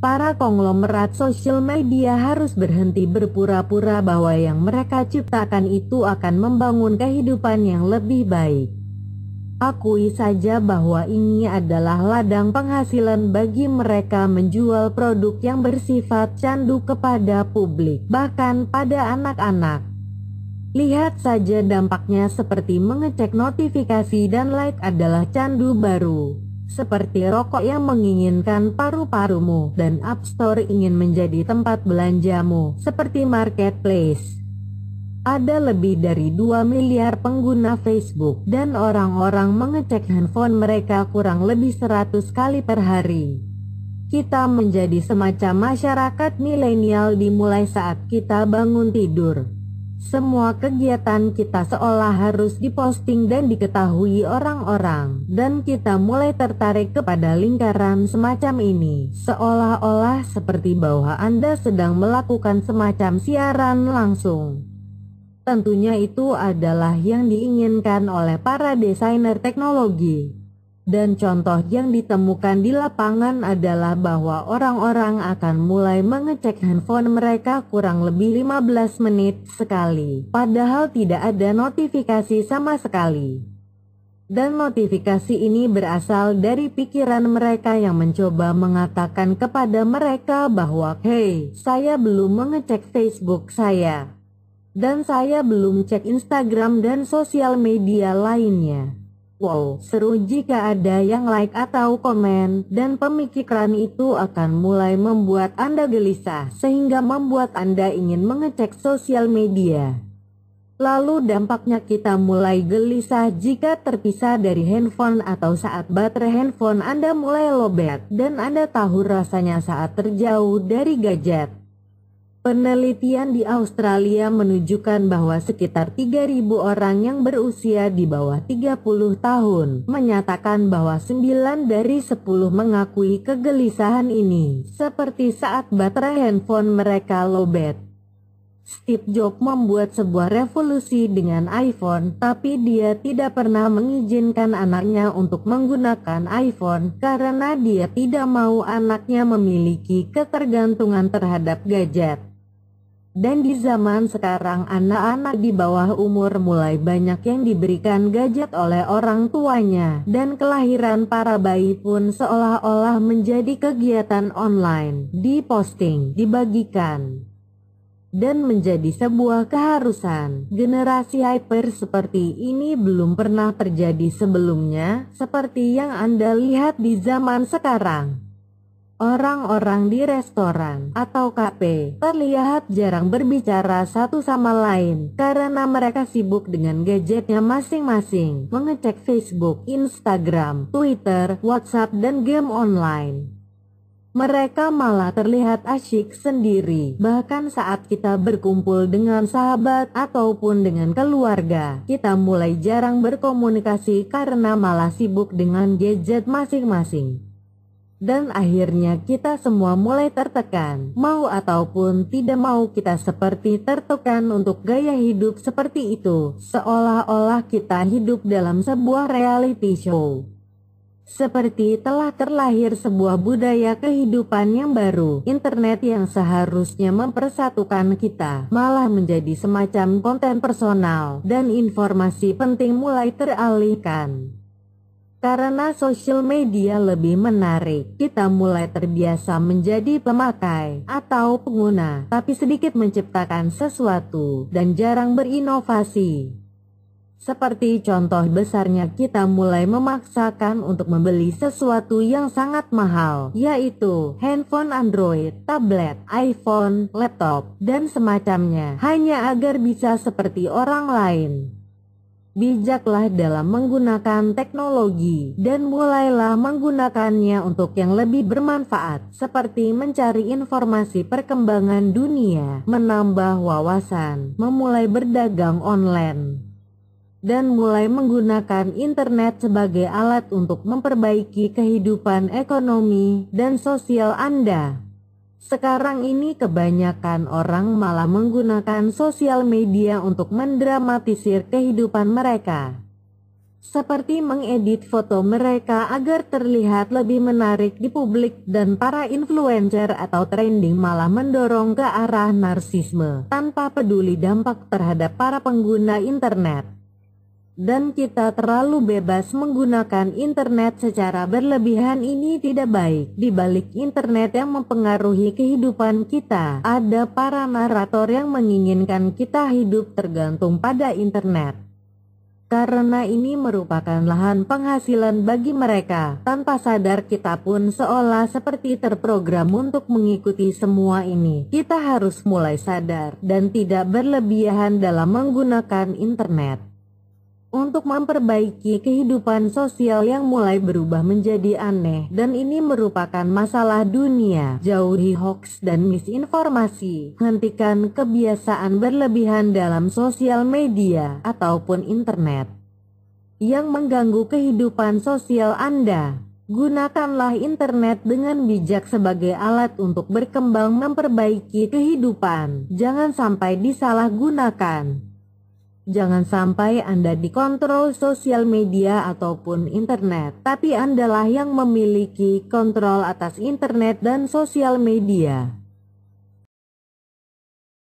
para konglomerat sosial media harus berhenti berpura-pura bahwa yang mereka ciptakan itu akan membangun kehidupan yang lebih baik. Akui saja bahwa ini adalah ladang penghasilan bagi mereka menjual produk yang bersifat candu kepada publik, bahkan pada anak-anak. Lihat saja dampaknya seperti mengecek notifikasi dan like adalah candu baru seperti rokok yang menginginkan paru-parumu, dan App Store ingin menjadi tempat belanjamu, seperti marketplace. Ada lebih dari 2 miliar pengguna Facebook, dan orang-orang mengecek handphone mereka kurang lebih 100 kali per hari. Kita menjadi semacam masyarakat milenial dimulai saat kita bangun tidur. Semua kegiatan kita seolah harus diposting dan diketahui orang-orang, dan kita mulai tertarik kepada lingkaran semacam ini, seolah-olah seperti bahwa Anda sedang melakukan semacam siaran langsung. Tentunya, itu adalah yang diinginkan oleh para desainer teknologi dan contoh yang ditemukan di lapangan adalah bahwa orang-orang akan mulai mengecek handphone mereka kurang lebih 15 menit sekali, padahal tidak ada notifikasi sama sekali. Dan notifikasi ini berasal dari pikiran mereka yang mencoba mengatakan kepada mereka bahwa, Hei, saya belum mengecek Facebook saya. Dan saya belum cek Instagram dan sosial media lainnya. Wow, seru jika ada yang like atau komen, dan pemikiran itu akan mulai membuat Anda gelisah, sehingga membuat Anda ingin mengecek sosial media. Lalu dampaknya kita mulai gelisah jika terpisah dari handphone atau saat baterai handphone Anda mulai lobet, dan Anda tahu rasanya saat terjauh dari gadget. Penelitian di Australia menunjukkan bahwa sekitar 3.000 orang yang berusia di bawah 30 tahun menyatakan bahwa 9 dari 10 mengakui kegelisahan ini, seperti saat baterai handphone mereka lobet. Steve Jobs membuat sebuah revolusi dengan iPhone, tapi dia tidak pernah mengizinkan anaknya untuk menggunakan iPhone karena dia tidak mau anaknya memiliki ketergantungan terhadap gadget. Dan di zaman sekarang anak-anak di bawah umur mulai banyak yang diberikan gadget oleh orang tuanya dan kelahiran para bayi pun seolah-olah menjadi kegiatan online, diposting, dibagikan dan menjadi sebuah keharusan. Generasi hyper seperti ini belum pernah terjadi sebelumnya seperti yang Anda lihat di zaman sekarang. Orang-orang di restoran atau kafe terlihat jarang berbicara satu sama lain karena mereka sibuk dengan gadgetnya masing-masing, mengecek Facebook, Instagram, Twitter, WhatsApp, dan game online. Mereka malah terlihat asyik sendiri, bahkan saat kita berkumpul dengan sahabat ataupun dengan keluarga. Kita mulai jarang berkomunikasi karena malah sibuk dengan gadget masing-masing dan akhirnya kita semua mulai tertekan. Mau ataupun tidak mau kita seperti tertekan untuk gaya hidup seperti itu, seolah-olah kita hidup dalam sebuah reality show. Seperti telah terlahir sebuah budaya kehidupan yang baru, internet yang seharusnya mempersatukan kita, malah menjadi semacam konten personal, dan informasi penting mulai teralihkan. Karena sosial media lebih menarik, kita mulai terbiasa menjadi pemakai atau pengguna, tapi sedikit menciptakan sesuatu dan jarang berinovasi. Seperti contoh besarnya kita mulai memaksakan untuk membeli sesuatu yang sangat mahal, yaitu handphone Android, tablet, iPhone, laptop, dan semacamnya, hanya agar bisa seperti orang lain bijaklah dalam menggunakan teknologi dan mulailah menggunakannya untuk yang lebih bermanfaat seperti mencari informasi perkembangan dunia, menambah wawasan, memulai berdagang online dan mulai menggunakan internet sebagai alat untuk memperbaiki kehidupan ekonomi dan sosial Anda. Sekarang ini kebanyakan orang malah menggunakan sosial media untuk mendramatisir kehidupan mereka. Seperti mengedit foto mereka agar terlihat lebih menarik di publik dan para influencer atau trending malah mendorong ke arah narsisme tanpa peduli dampak terhadap para pengguna internet dan kita terlalu bebas menggunakan internet secara berlebihan ini tidak baik. Di balik internet yang mempengaruhi kehidupan kita, ada para narator yang menginginkan kita hidup tergantung pada internet. Karena ini merupakan lahan penghasilan bagi mereka, tanpa sadar kita pun seolah seperti terprogram untuk mengikuti semua ini. Kita harus mulai sadar dan tidak berlebihan dalam menggunakan internet untuk memperbaiki kehidupan sosial yang mulai berubah menjadi aneh dan ini merupakan masalah dunia. Jauhi hoax dan misinformasi. Hentikan kebiasaan berlebihan dalam sosial media ataupun internet yang mengganggu kehidupan sosial Anda. Gunakanlah internet dengan bijak sebagai alat untuk berkembang memperbaiki kehidupan. Jangan sampai disalahgunakan. Jangan sampai Anda dikontrol sosial media ataupun internet, tapi Andalah yang memiliki kontrol atas internet dan sosial media.